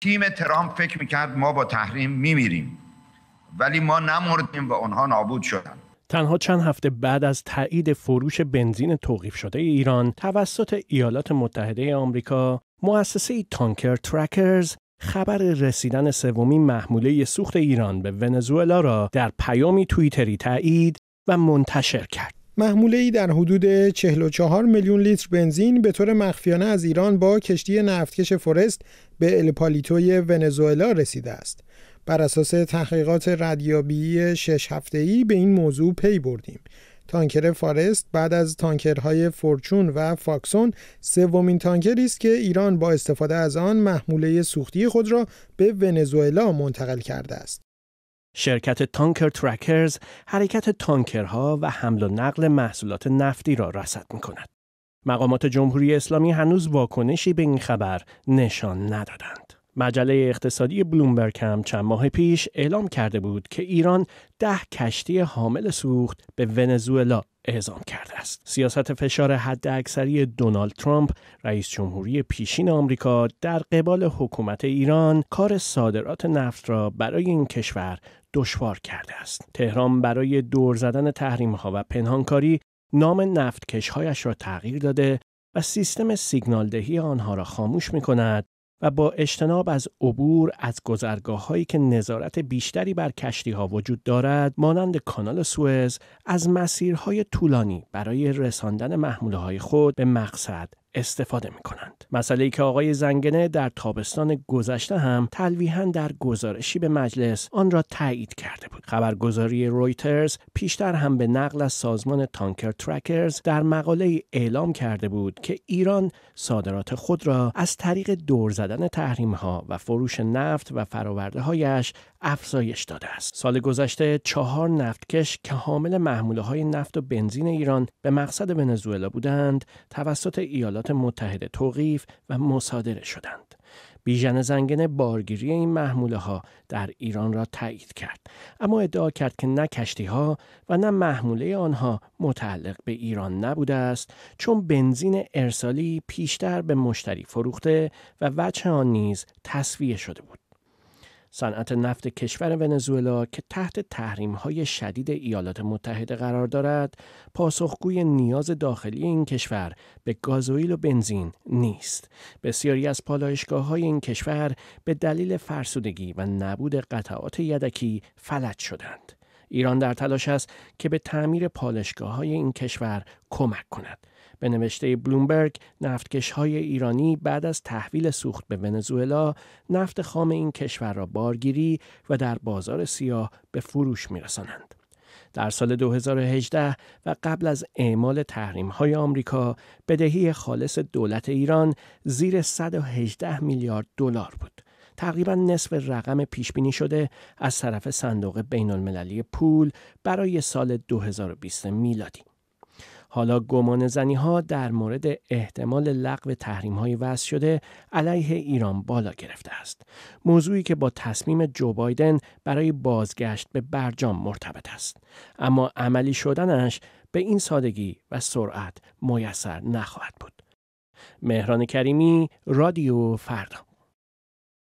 تیم ترامپ فکر میکرد ما با تحریم میمیریم ولی ما نمردیم و آنها نابود شدند تنها چند هفته بعد از تایید فروش بنزین توقیف شده ای ایران توسط ایالات متحده آمریکا، مؤسسه تانکر ترکرز خبر رسیدن سومین محموله سوخت ایران به ونزوئلا را در پیامی توییتری تایید و منتشر کرد. محموله ای در حدود 44 میلیون لیتر بنزین به طور مخفیانه از ایران با کشتی نفتکش فورست به الپالیتوی ونزوئلا رسیده است. بر اساس تحقیقات ردیابی شش هفته‌ای به این موضوع پی بردیم. تانکر فارست بعد از تانکرهای فورچون و فاکسون سومین تانکری است که ایران با استفاده از آن محموله سوختی خود را به ونزوئلا منتقل کرده است. شرکت تانکر ترکرز حرکت تانکرها و حمل و نقل محصولات نفتی را رصد می کند. مقامات جمهوری اسلامی هنوز واکنشی به این خبر نشان ندادند. مجله اقتصادی بلومبرگ هم چند ماه پیش اعلام کرده بود که ایران ده کشتی حامل سوخت به ونزوئلا اعزام کرده است. سیاست فشار حداکثری دونالد ترامپ رئیس جمهوری پیشین آمریکا در قبال حکومت ایران کار صادرات نفت را برای این کشور دشوار کرده است. تهران برای دور زدن تحریم ها و پنهانکاری نام نفتکشهایش را تغییر داده و سیستم سیگنالدهی آنها را خاموش می کند و با اجتناب از عبور از گذرگاه هایی که نظارت بیشتری بر کشتی ها وجود دارد مانند کانال سوئز از مسیرهای طولانی برای رساندن محموله های خود به مقصد استفاده می کنند. مسئله ای که آقای زنگنه در تابستان گذشته هم تلویحا در گزارشی به مجلس آن را تایید کرده بود. خبرگزاری رویترز پیشتر هم به نقل از سازمان تانکر ترکرز در مقاله اعلام کرده بود که ایران صادرات خود را از طریق دور زدن تحریم ها و فروش نفت و فراورده هایش افزایش داده است. سال گذشته چهار نفتکش که حامل محموله های نفت و بنزین ایران به مقصد ونزوئلا بودند توسط ایالات ایالات متحده توقیف و مصادره شدند. بیژن زنگن بارگیری این محموله ها در ایران را تایید کرد اما ادعا کرد که نه کشتی ها و نه محموله آنها متعلق به ایران نبوده است چون بنزین ارسالی پیشتر به مشتری فروخته و وجه آن نیز تصویه شده بود صنعت نفت کشور ونزوئلا که تحت تحریم های شدید ایالات متحده قرار دارد، پاسخگوی نیاز داخلی این کشور به گازوئیل و بنزین نیست. بسیاری از پالایشگاه های این کشور به دلیل فرسودگی و نبود قطعات یدکی فلج شدند. ایران در تلاش است که به تعمیر پالشگاه های این کشور کمک کند. به نوشته بلومبرگ نفتکش های ایرانی بعد از تحویل سوخت به ونزوئلا نفت خام این کشور را بارگیری و در بازار سیاه به فروش میرسانند. در سال 2018 و قبل از اعمال تحریم های آمریکا بدهی خالص دولت ایران زیر 118 میلیارد دلار بود. تقریبا نصف رقم پیش بینی شده از طرف صندوق بین المللی پول برای سال 2020 میلادی. حالا گمان زنی ها در مورد احتمال لغو تحریم های وضع شده علیه ایران بالا گرفته است. موضوعی که با تصمیم جو بایدن برای بازگشت به برجام مرتبط است. اما عملی شدنش به این سادگی و سرعت میسر نخواهد بود. مهران کریمی رادیو فردا